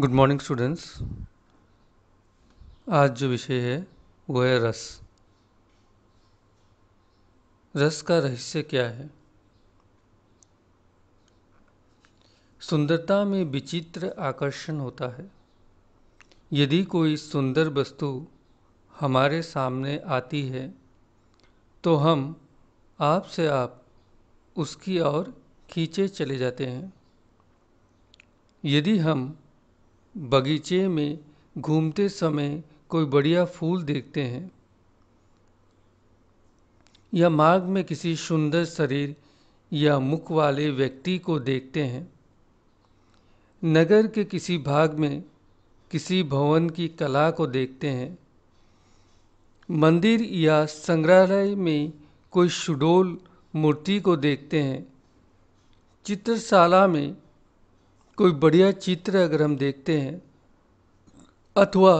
good morning students आज जो विषय है वो है रस रस का रहस्य क्या है सुंदरता में विचित्र आकर्षण होता है यदि कोई सुंदर वस्तु हमारे सामने आती है तो हम आप से आप उसकी ओर खींचे चले जाते हैं यदि हम बगीचे में घूमते समय कोई बढ़िया फूल देखते हैं या मार्ग में किसी सुंदर शरीर या मुख वाले व्यक्ति को देखते हैं नगर के किसी भाग में किसी भवन की कला को देखते हैं मंदिर या संग्रहालय में कोई शुडोल मूर्ति को देखते हैं चित्रशाला में कोई बढ़िया चित्र अगर हम देखते हैं अथवा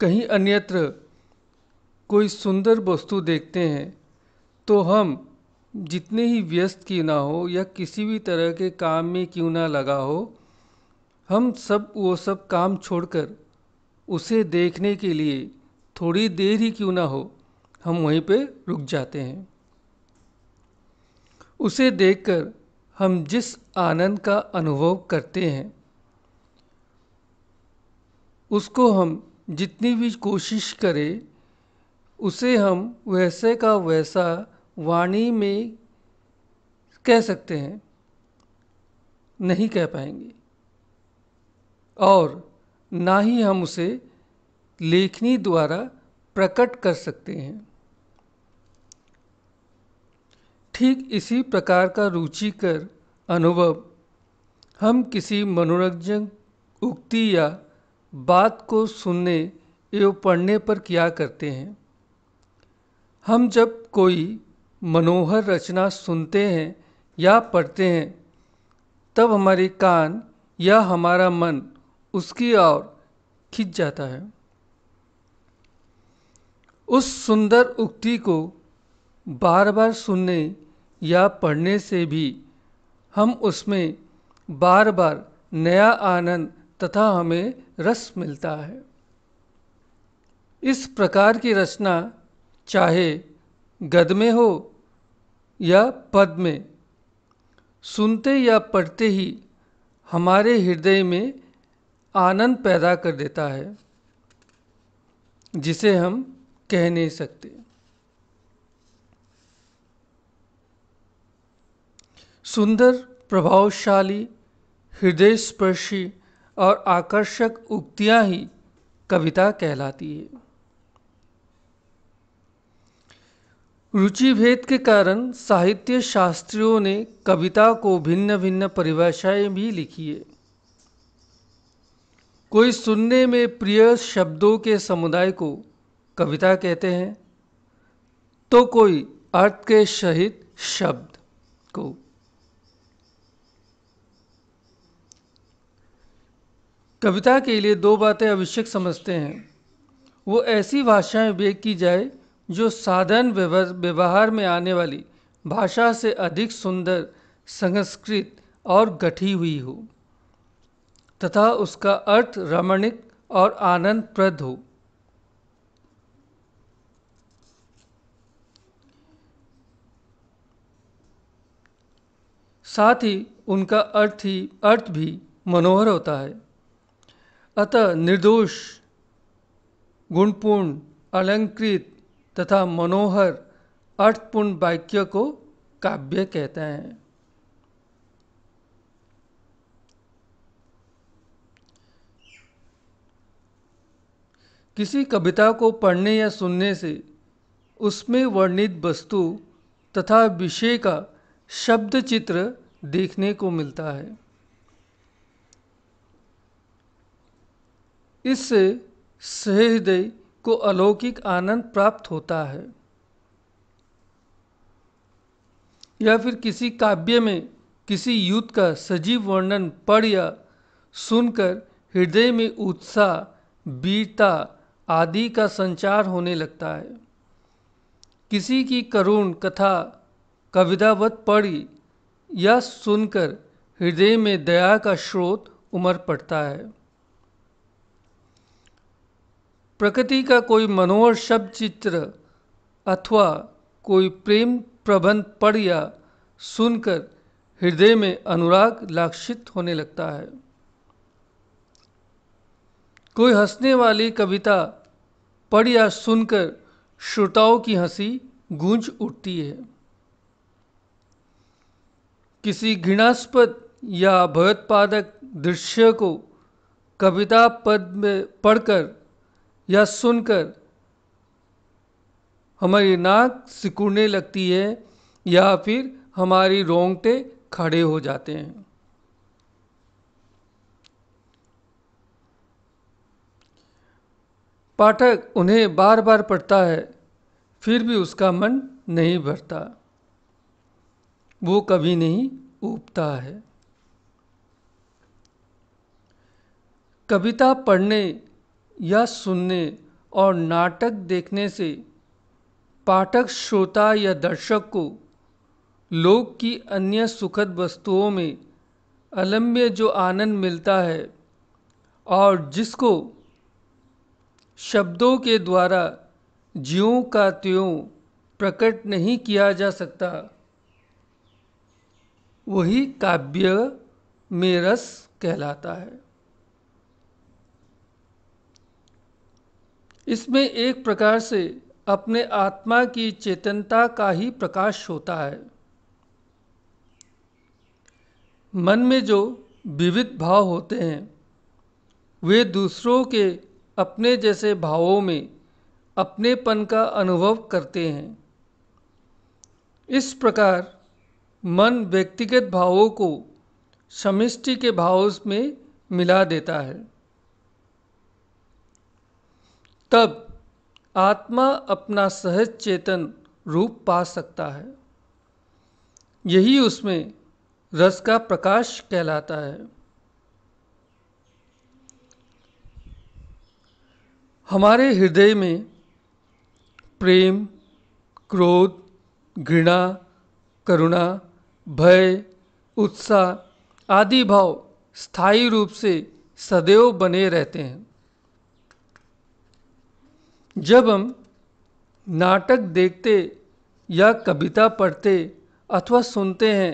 कहीं अन्यत्र कोई सुंदर वस्तु देखते हैं तो हम जितने ही व्यस्त क्यों ना हो या किसी भी तरह के काम में क्यों ना लगा हो हम सब वो सब काम छोड़कर उसे देखने के लिए थोड़ी देर ही क्यों ना हो हम वहीं पे रुक जाते हैं उसे देखकर हम जिस आनंद का अनुभव करते हैं उसको हम जितनी भी कोशिश करें उसे हम वैसे का वैसा वाणी में कह सकते हैं नहीं कह पाएंगे और ना ही हम उसे लेखनी द्वारा प्रकट कर सकते हैं ठीक इसी प्रकार का रुचिकर अनुभव हम किसी मनोरंजन उक्ति या बात को सुनने एवं पढ़ने पर किया करते हैं हम जब कोई मनोहर रचना सुनते हैं या पढ़ते हैं तब हमारे कान या हमारा मन उसकी ओर खिंच जाता है उस सुंदर उक्ति को बार बार सुनने या पढ़ने से भी हम उसमें बार बार नया आनंद तथा हमें रस मिलता है इस प्रकार की रचना चाहे गद में हो या पद में सुनते या पढ़ते ही हमारे हृदय में आनंद पैदा कर देता है जिसे हम कह नहीं सकते सुंदर प्रभावशाली हृदय स्पर्शी और आकर्षक उक्तियाँ ही कविता कहलाती है रुचि भेद के कारण साहित्य शास्त्रियों ने कविता को भिन्न भिन्न परिभाषाएं भी लिखी है कोई सुनने में प्रिय शब्दों के समुदाय को कविता कहते हैं तो कोई अर्थ के सहित शब्द को कविता के लिए दो बातें आवश्यक समझते हैं वो ऐसी भाषाएं वे की जाए जो साधन व्यवहार में आने वाली भाषा से अधिक सुंदर संस्कृत और गठी हुई हो तथा उसका अर्थ रमणिक और आनंदप्रद हो साथ ही उनका अर्थ ही अर्थ भी मनोहर होता है अतः निर्दोष गुणपूर्ण अलंकृत तथा मनोहर अर्थपूर्ण वाक्य को काव्य कहते हैं किसी कविता को पढ़ने या सुनने से उसमें वर्णित वस्तु तथा विषय का शब्द चित्र देखने को मिलता है इससे सहृदय को अलौकिक आनंद प्राप्त होता है या फिर किसी काव्य में किसी युद्ध का सजीव वर्णन पढ़ या सुनकर हृदय में उत्साह वीरता आदि का संचार होने लगता है किसी की करुण कथा कवितावत पढ़ी या सुनकर हृदय में दया का स्रोत उमर पड़ता है प्रकृति का कोई मनोहर शब्द चित्र अथवा कोई प्रेम प्रबंध पढ़ या सुनकर हृदय में अनुराग लाक्षित होने लगता है कोई हंसने वाली कविता पढ़ या सुनकर श्रोताओं की हंसी गूंज उठती है किसी घृणास्पद या भयोत्पादक दृश्य को कविता पद में पढ़कर या सुनकर हमारी नाक सिकुड़ने लगती है या फिर हमारी रोंगटे खड़े हो जाते हैं पाठक उन्हें बार बार पढ़ता है फिर भी उसका मन नहीं भरता वो कभी नहीं ऊबता है कविता पढ़ने या सुनने और नाटक देखने से पाठक श्रोता या दर्शक को लोक की अन्य सुखद वस्तुओं में अलम्य जो आनंद मिलता है और जिसको शब्दों के द्वारा ज्यों का त्यों प्रकट नहीं किया जा सकता वही काव्य में रस कहलाता है इसमें एक प्रकार से अपने आत्मा की चेतनता का ही प्रकाश होता है मन में जो विविध भाव होते हैं वे दूसरों के अपने जैसे भावों में अपनेपन का अनुभव करते हैं इस प्रकार मन व्यक्तिगत भावों को समिष्टि के भाव में मिला देता है तब आत्मा अपना सहज चेतन रूप पा सकता है यही उसमें रस का प्रकाश कहलाता है हमारे हृदय में प्रेम क्रोध घृणा करुणा भय उत्साह आदि भाव स्थायी रूप से सदैव बने रहते हैं जब हम नाटक देखते या कविता पढ़ते अथवा सुनते हैं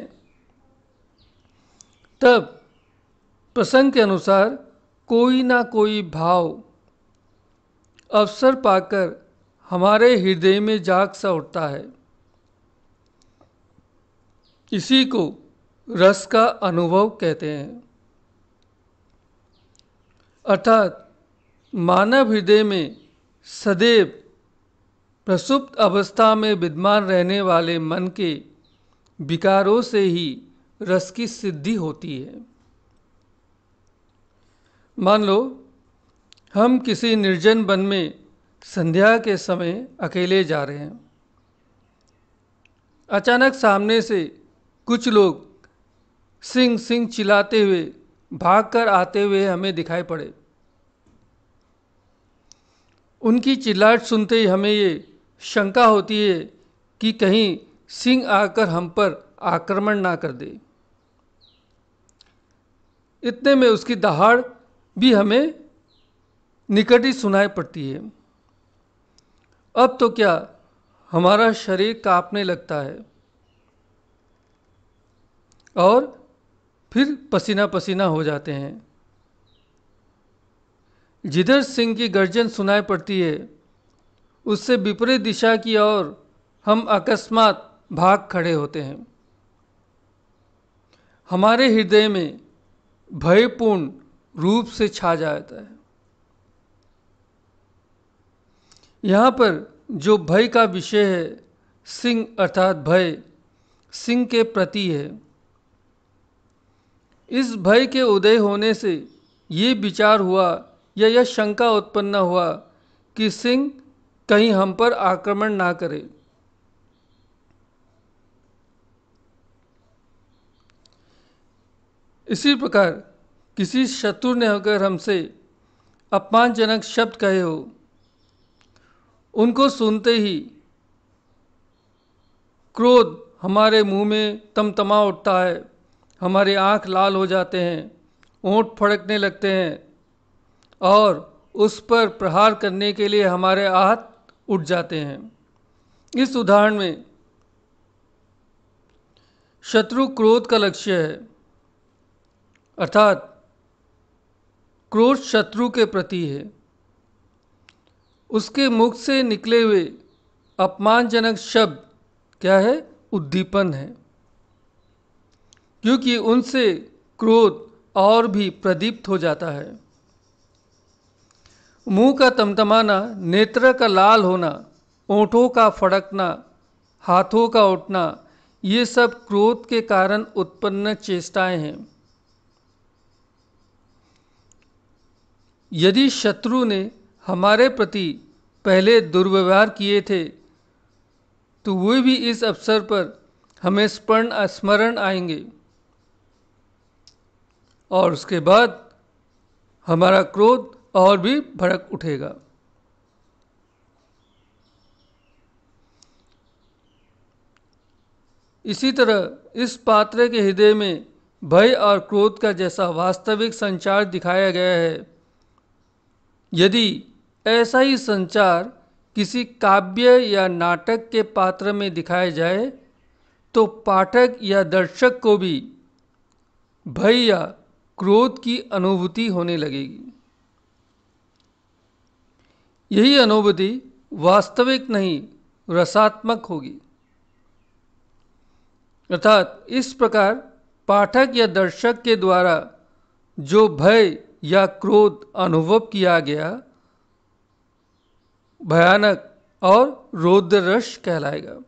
तब प्रसंग के अनुसार कोई ना कोई भाव अवसर पाकर हमारे हृदय में जाग सा उठता है इसी को रस का अनुभव कहते हैं अर्थात मानव हृदय में सदैव प्रसुप्त अवस्था में विद्यमान रहने वाले मन के विकारों से ही रस की सिद्धि होती है मान लो हम किसी निर्जन वन में संध्या के समय अकेले जा रहे हैं अचानक सामने से कुछ लोग सिंह सिंह चिल्लाते हुए भागकर आते हुए हमें दिखाई पड़े उनकी चिल्लाहट सुनते ही हमें ये शंका होती है कि कहीं सिंह आकर हम पर आक्रमण ना कर दे इतने में उसकी दहाड़ भी हमें निकट ही सुनाई पड़ती है अब तो क्या हमारा शरीर कांपने लगता है और फिर पसीना पसीना हो जाते हैं जिधर सिंह की गर्जन सुनाई पड़ती है उससे विपरीत दिशा की ओर हम अकस्मात भाग खड़े होते हैं हमारे हृदय में भयपूर्ण रूप से छा जाता है यहाँ पर जो भय का विषय है सिंह अर्थात भय सिंह के प्रति है इस भय के उदय होने से ये विचार हुआ या यह शंका उत्पन्न हुआ कि सिंह कहीं हम पर आक्रमण ना करे इसी प्रकार किसी शत्रु ने अगर हमसे अपमानजनक शब्द कहे हो उनको सुनते ही क्रोध हमारे मुंह में तमतमा उठता है हमारे आंख लाल हो जाते हैं ओंठ फड़कने लगते हैं और उस पर प्रहार करने के लिए हमारे आहत उठ जाते हैं इस उदाहरण में शत्रु क्रोध का लक्ष्य है अर्थात क्रोध शत्रु के प्रति है उसके मुख से निकले हुए अपमानजनक शब्द क्या है उद्दीपन है क्योंकि उनसे क्रोध और भी प्रदीप्त हो जाता है मुंह का तमतमाना नेत्र का लाल होना ओठों का फड़कना हाथों का उठना ये सब क्रोध के कारण उत्पन्न चेष्टाएं हैं यदि शत्रु ने हमारे प्रति पहले दुर्व्यवहार किए थे तो वे भी इस अवसर पर हमें स्मरण स्मरण आएंगे और उसके बाद हमारा क्रोध और भी भड़क उठेगा इसी तरह इस पात्र के हृदय में भय और क्रोध का जैसा वास्तविक संचार दिखाया गया है यदि ऐसा ही संचार किसी काव्य या नाटक के पात्र में दिखाया जाए तो पाठक या दर्शक को भी भय या क्रोध की अनुभूति होने लगेगी यही अनुभूति वास्तविक नहीं रसात्मक होगी अर्थात इस प्रकार पाठक या दर्शक के द्वारा जो भय या क्रोध अनुभव किया गया भयानक और रोद्रश कहलाएगा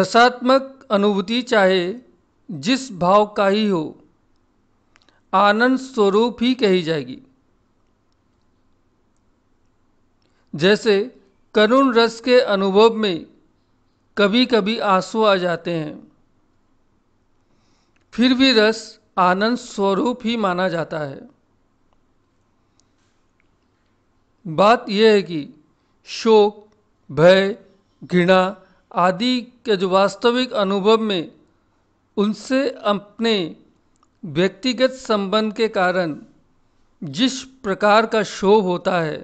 रसात्मक अनुभूति चाहे जिस भाव का ही हो आनंद स्वरूप ही कही जाएगी जैसे करुण रस के अनुभव में कभी कभी आंसू आ जाते हैं फिर भी रस आनंद स्वरूप ही माना जाता है बात यह है कि शोक भय घृणा आदि के जो वास्तविक अनुभव में उनसे अपने व्यक्तिगत संबंध के कारण जिस प्रकार का शोभ होता है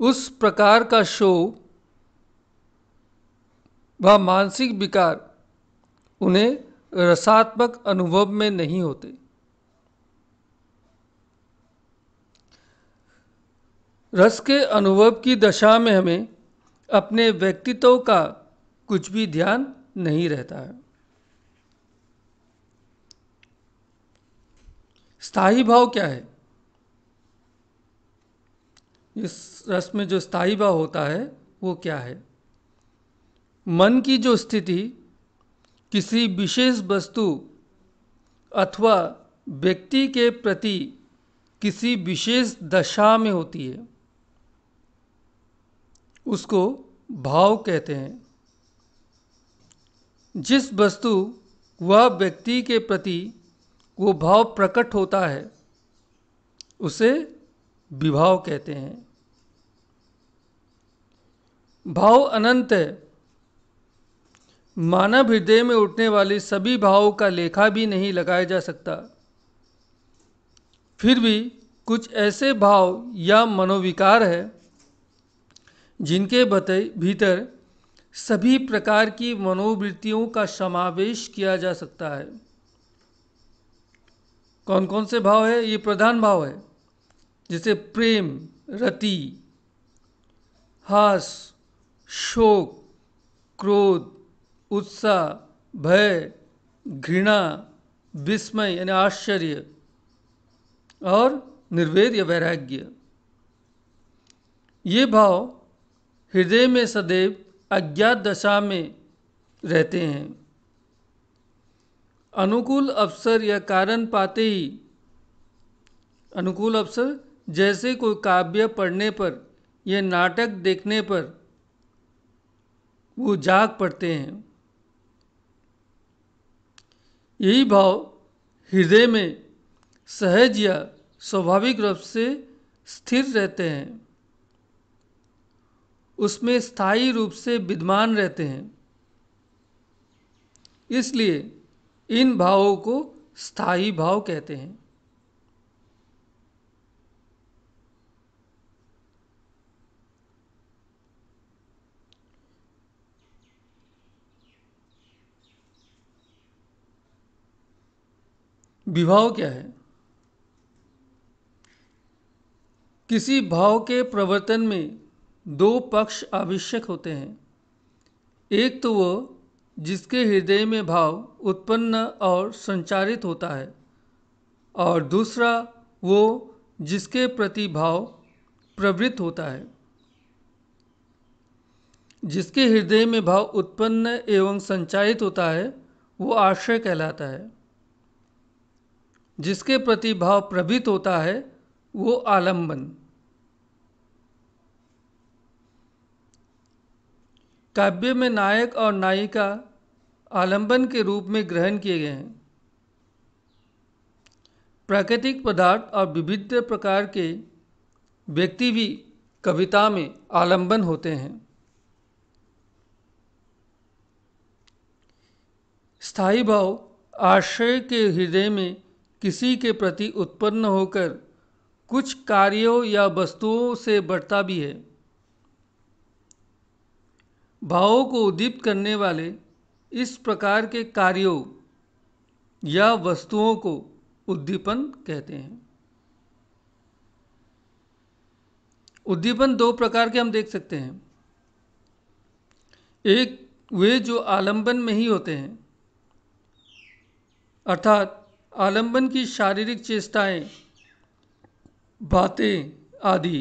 उस प्रकार का शो व मानसिक विकार उन्हें रसात्मक अनुभव में नहीं होते रस के अनुभव की दशा में हमें अपने व्यक्तित्व का कुछ भी ध्यान नहीं रहता है स्थाई भाव क्या है इस रस में जो स्थाई भाव होता है वो क्या है मन की जो स्थिति किसी विशेष वस्तु अथवा व्यक्ति के प्रति किसी विशेष दशा में होती है उसको भाव कहते हैं जिस वस्तु वह व्यक्ति के प्रति वो भाव प्रकट होता है उसे विभाव कहते हैं भाव अनंत है मानव हृदय में उठने वाले सभी भावों का लेखा भी नहीं लगाया जा सकता फिर भी कुछ ऐसे भाव या मनोविकार है जिनके भीतर सभी प्रकार की मनोवृत्तियों का समावेश किया जा सकता है कौन कौन से भाव है ये प्रधान भाव है जैसे प्रेम रति हास शोक क्रोध उत्साह भय घृणा विस्मय यानी आश्चर्य और निर्वेद या वैराग्य ये भाव हृदय में सदैव अज्ञात दशा में रहते हैं अनुकूल अवसर या कारण पाते ही अनुकूल अवसर जैसे कोई काव्य पढ़ने पर या नाटक देखने पर वो जाग पड़ते हैं यही भाव हृदय में सहज या स्वाभाविक रूप से स्थिर रहते हैं उसमें स्थायी रूप से विद्यमान रहते हैं इसलिए इन भावों को स्थायी भाव कहते हैं विभाव क्या है किसी भाव के प्रवर्तन में दो पक्ष आवश्यक होते हैं एक तो वह जिसके हृदय में भाव उत्पन्न और संचारित होता है और दूसरा वो जिसके प्रति भाव प्रवृत्त होता है जिसके हृदय में भाव उत्पन्न एवं संचारित होता है वो आश्रय कहलाता है जिसके प्रति भाव प्रभित होता है वो आलंबन काव्य में नायक और नायिका आलंबन के रूप में ग्रहण किए गए हैं प्राकृतिक पदार्थ और विभिन्न प्रकार के व्यक्ति भी कविता में आलंबन होते हैं स्थायी भाव आश्रय के हृदय में किसी के प्रति उत्पन्न होकर कुछ कार्यों या वस्तुओं से बढ़ता भी है भावों को उद्दीप्त करने वाले इस प्रकार के कार्यों या वस्तुओं को उद्दीपन कहते हैं उद्दीपन दो प्रकार के हम देख सकते हैं एक वे जो आलंबन में ही होते हैं अर्थात आलंबन की शारीरिक चेष्टाएं बातें आदि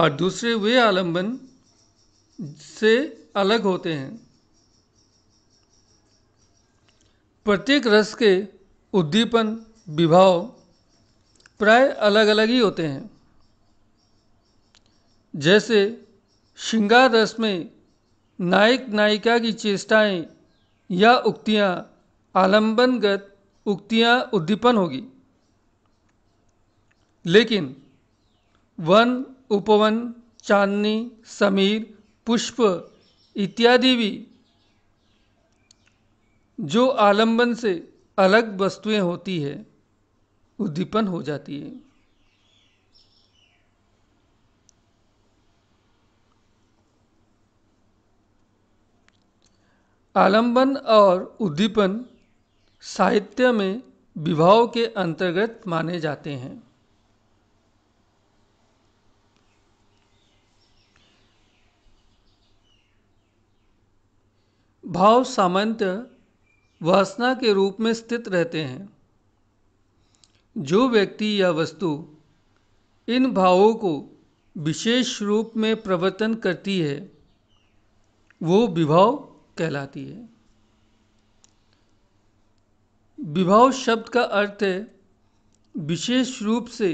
और दूसरे वे आलंबन से अलग होते हैं प्रत्येक रस के उद्दीपन विभाव प्राय अलग अलग ही होते हैं जैसे श्रृंगार रस में नायक नायिका की चेष्टाएं या उक्तियाँ आलंबनगत उक्तियाँ उद्दीपन होगी लेकिन वन उपवन चांदनी समीर पुष्प इत्यादि भी जो आलंबन से अलग वस्तुएं होती है उद्दीपन हो जाती है आलंबन और उद्दीपन साहित्य में विभाव के अंतर्गत माने जाते हैं भाव सामंत वासना के रूप में स्थित रहते हैं जो व्यक्ति या वस्तु इन भावों को विशेष रूप में प्रवर्तन करती है वो विभाव कहलाती है विभाव शब्द का अर्थ है विशेष रूप से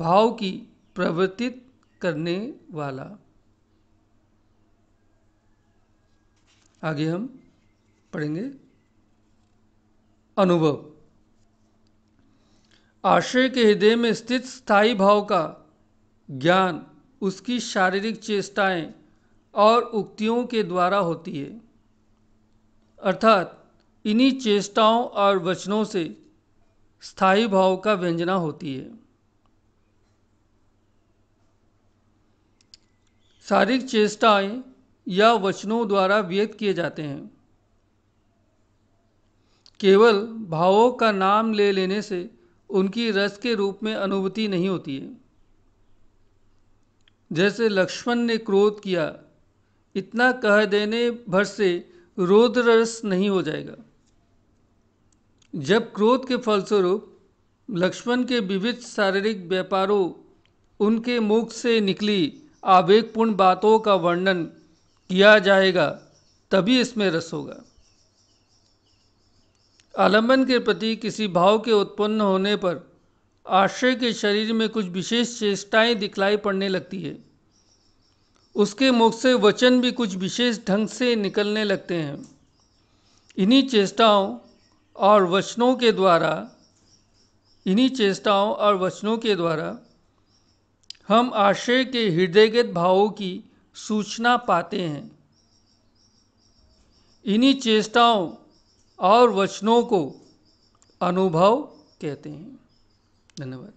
भाव की प्रवर्तित करने वाला आगे हम पढ़ेंगे अनुभव आश्रय के हृदय में स्थित स्थायी भाव का ज्ञान उसकी शारीरिक चेष्टाएं और उक्तियों के द्वारा होती है अर्थात इन्हीं चेष्टाओं और वचनों से स्थायी भाव का व्यंजना होती है शारीरिक चेष्टाएं या वचनों द्वारा व्यक्त किए जाते हैं केवल भावों का नाम ले लेने से उनकी रस के रूप में अनुभूति नहीं होती है जैसे लक्ष्मण ने क्रोध किया इतना कह देने भर से रोध रस नहीं हो जाएगा जब क्रोध के फलस्वरूप लक्ष्मण के विविध शारीरिक व्यापारों उनके मुख से निकली आवेगपूर्ण बातों का वर्णन किया जाएगा तभी इसमें रस होगा आलम्बन के प्रति किसी भाव के उत्पन्न होने पर आश्रय के शरीर में कुछ विशेष चेष्टाएं दिखलाई पड़ने लगती है उसके मुख से वचन भी कुछ विशेष ढंग से निकलने लगते हैं इन्हीं चेष्टाओं और वचनों के द्वारा इन्हीं चेष्टाओं और वचनों के द्वारा हम आश्रय के हृदयगत भावों की सूचना पाते हैं इन्हीं चेष्टाओं और वचनों को अनुभव कहते हैं धन्यवाद